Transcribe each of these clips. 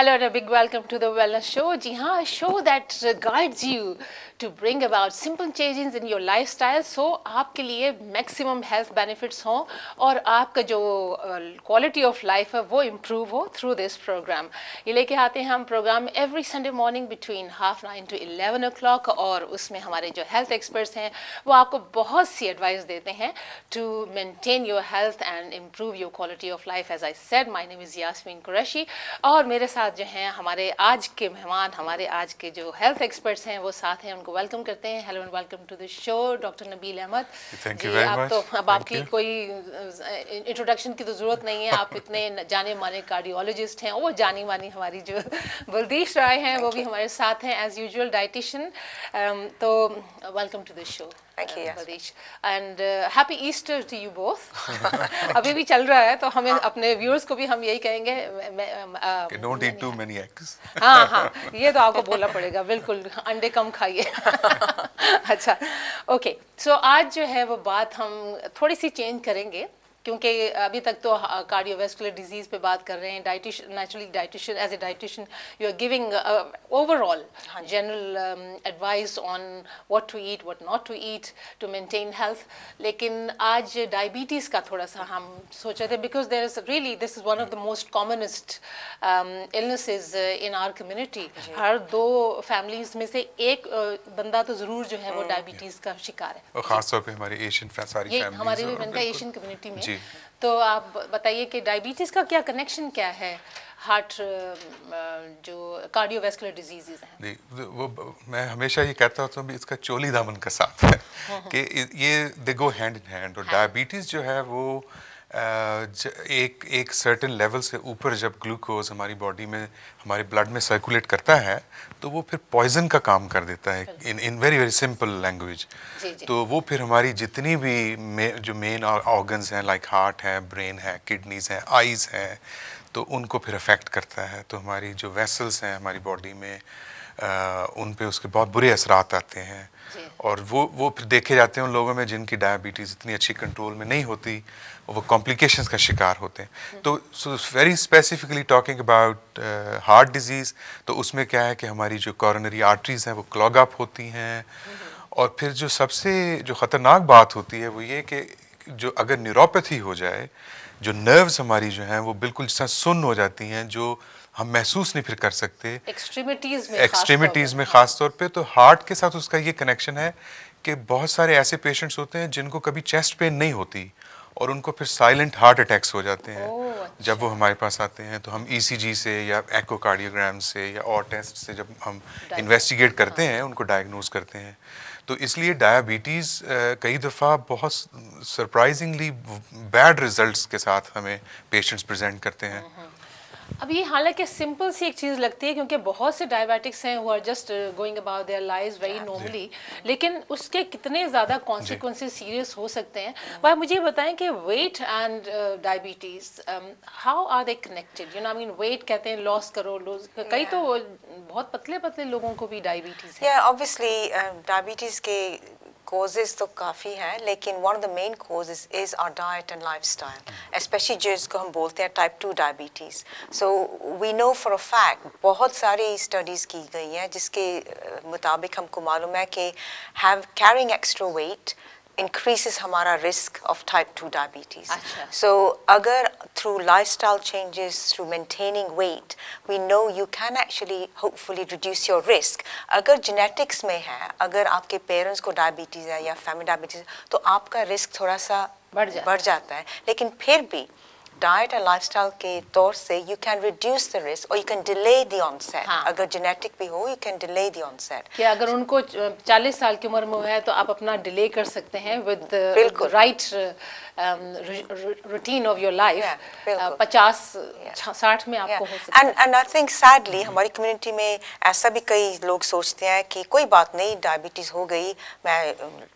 Hello and a big welcome to the Wellness Show. Ji haan, a show that guides you to bring about simple changes in your lifestyle so आपके लिए maximum health benefits हों और आपका जो quality of life है वो improve हो through this program. ये लेके आते हैं हम program every Sunday morning between half nine to eleven o'clock और उसमें हमारे जो health experts हैं वो आपको बहुत सी advice देते हैं to maintain your health and improve your quality of life. As I said, my name is Yasmin Qureshi और मेरे साथ साथ जो हैं हमारे आज के मेहमान हमारे आज के जो हेल्थ एक्सपर्ट्स हैं वो साथ हैं उनको वेलकम करते हैं hello and welcome to the show doctor Nabeel Ahmed thank you आप तो अब आपकी कोई इंट्रोडक्शन की तो ज़रूरत नहीं है आप इतने जाने माने कार्डियोलॉजिस्ट हैं वो जानी मानी हमारी जो बलदीश राय हैं वो भी हमारे साथ हैं एज यूजल डाइटिशन तो welcome to the show and happy Easter to you both अभी भी चल रहा है तो हमें हाँ। अपने व्यूअर्स को भी हम यही कहेंगे too many eggs. हाँ हाँ ये तो आपको बोलना पड़ेगा बिल्कुल अंडे कम खाइए अच्छा ओके okay, सो so, आज जो है वो बात हम थोड़ी सी चेंज करेंगे क्योंकि अभी तक तो कार्डियोवेस्कुलर हाँ, डिजीज पे बात कर रहे हैं dietician naturally dietician as a dietician you are giving overall general advice on what to eat what not to eat to maintain health लेकिन आज डायबिटीज़ का थोड़ा सा हम सोच रहे थे because there is really this is one of the most commonest illnesses in our community हर दो फैमिलीज में से एक uh, बंदा तो ज़रूर जो है वो डायबिटीज़ हम्म। का शिकार है खासतौर पर हमारे एशियन हमारे एशियन कम्युनिटी में तो आप बताइए कि डायबिटीज़ का क्या कनेक्शन क्या है हार्ट जो कार्डियोवैस्कुलर डिजीजेज हैं नहीं वो मैं हमेशा ये कहता हूँ तो इसका चोली दामन का साथ है हम्म। कि ये they go hand in hand और डायबिटीज़ हाँ। जो है वो एक एक सर्टेन लेवल से ऊपर जब ग्लूकोज हमारी बॉडी में हमारे ब्लड में सर्कुलेट करता है तो वो फिर पॉइजन का काम कर देता है in in very very simple language तो वो फिर हमारी जितनी भी मे, जो मेन ऑर्गन्स हैं लाइक हार्ट है ब्रेन है किडनीज हैं आइज़ हैं तो उनको फिर अफेक्ट करता है तो हमारी जो वेसल्स हैं हमारी बॉडी में उन पे उसके बहुत बुरे असरात आते हैं और वो वो फिर देखे जाते हैं उन लोगों में जिनकी डायबिटीज़ इतनी अच्छी कंट्रोल में नहीं होती वो कॉम्प्लिकेशन का शिकार होते हैं तो very specifically talking about heart disease तो उसमें क्या है कि हमारी जो कॉरोनरी आर्टरीज़ हैं वो क्लॉग अप होती हैं हम्म। और फिर जो सबसे जो ख़तरनाक बात होती है वो ये कि जो अगर न्यूरोपैथी हो जाए जो नर्व्स हमारी जो हैं वो बिल्कुल सुन हो जाती हैं जो हम महसूस नहीं फिर कर सकते एक्सट्रीमिटीज में एक्सट्रीमिटीज में खास तौर पे तो हार्ट के साथ उसका ये कनेक्शन है कि बहुत सारे ऐसे पेशेंट्स होते हैं जिनको कभी चेस्ट पेन नहीं होती और उनको फिर साइलेंट हार्ट अटैक्स हो जाते हैं ओ, अच्छा। जब वो हमारे पास आते हैं तो हम ईसीजी e से या एकोकार्डियोग्राम से या और टेस्ट से जब हम इन्वेस्टिगेट करते हाँ। हैं उनको डायग्नोज करते हैं तो इसलिए डायबिटीज़ कई दफ़ा बहुत सरप्राइजिंगली बैड रिजल्ट्स के साथ हमें पेशेंट्स प्रेजेंट करते हैं हम्म, हम्म। अब ये हालांकि सिंपल सी एक चीज़ लगती है क्योंकि बहुत से डायबिटिक्स हैं वो are just going about their life very normally लेकिन उसके कितने ज़्यादा कॉन्सिक्वेंसेज सीरियस हो सकते हैं वह मुझे बताएं कि weight and diabetes how are they connected you know I mean weight कहते हैं लॉस करो लॉस कई तो बहुत पतले पतले लोगों को भी डायबिटीज़ है ऑब्वियसली डायबिटीज़ uh, के कोजेज तो काफ़ी हैं लेकिन one of the main causes is our diet and lifestyle specially जिसको हम बोलते हैं type two diabetes so we know for a fact बहुत सारी स्टडीज़ की गई हैं जिसके मुताबिक हमको मालूम है कि have carrying extra weight increases हमारा risk of type 2 diabetes. अच्छा. So अगर through lifestyle changes, through maintaining weight, we know you can actually hopefully reduce your risk. अगर genetics में है, अगर आपके parents को diabetes है या family diabetes है, तो आपका risk थोड़ा सा बढ़ जाता, बढ़ जाता है लेकिन फिर भी डाइट और स्टाइल के तौर से you can reduce the risk और you can delay the onset अगर जेनेटिक भी हो you can delay the onset कि अगर उनको 40 साल की उम्र में है तो आप अपना डिले कर सकते हैं with right routine of your life पचास साठ में आपको and and I think sadly हमारी कम्युनिटी में ऐसा भी कई लोग सोचते हैं कि कोई बात नहीं डायबिटीज़ हो गई मैं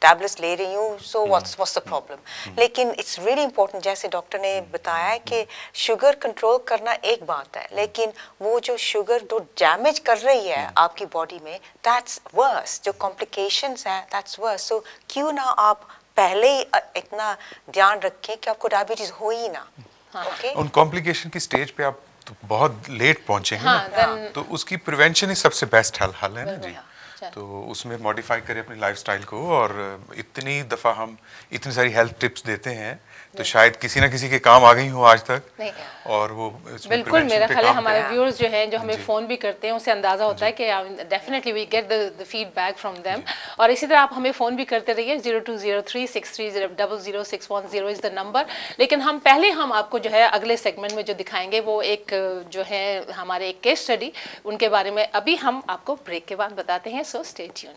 टैबलेट्स ले रही हूँ so what's what's the problem लेकिन इट्स रियली इंपॉर्टेंट जैसे डॉक्टर ने mm-hmm। बताया है कि शुगर कंट्रोल करना एक बात है लेकिन वो जो शुगर जो डैमेज कर रही है हम्म। आपकी बॉडी में दैट्स वर्स जो कॉम्प्लिकेशंस हैं दैट्स वर्स सो क्यों ना आप पहले ही इतना ध्यान रखें कि आपको डायबिटीज हो ही ना ओके हाँ। उन कॉम्प्लिकेशन की स्टेज पे आप तो बहुत लेट पहुंचेंगे हाँ, ना then... तो उसकी प्रिवेंशन ही सबसे बेस्ट हल हल है ना जी अच्छा। तो उसमें मॉडिफाई करें अपनी लाइफ को और इतनी दफ़ा हम इतनी सारी हेल्थ टिप्स देते हैं तो शायद किसी ना किसी के काम आ गई हो आज तक और वो बिल्कुल मेरा ख्याल है हमारे व्यूअर्स जो हैं जो हमें फ़ोन भी करते हैं उसे अंदाज़ा होता है कि definitely we get the feedback from them और इसी तरह आप हमें फ़ोन भी करते रहिए zero two zero three six three zero double zero six one zero is the number लेकिन हम पहले हम आपको जो है अगले सेगमेंट में जो दिखाएंगे वो एक जो है हमारे एक केस स्टडी उनके बारे में अभी हम आपको ब्रेक के बाद बताते हैं So stay tuned.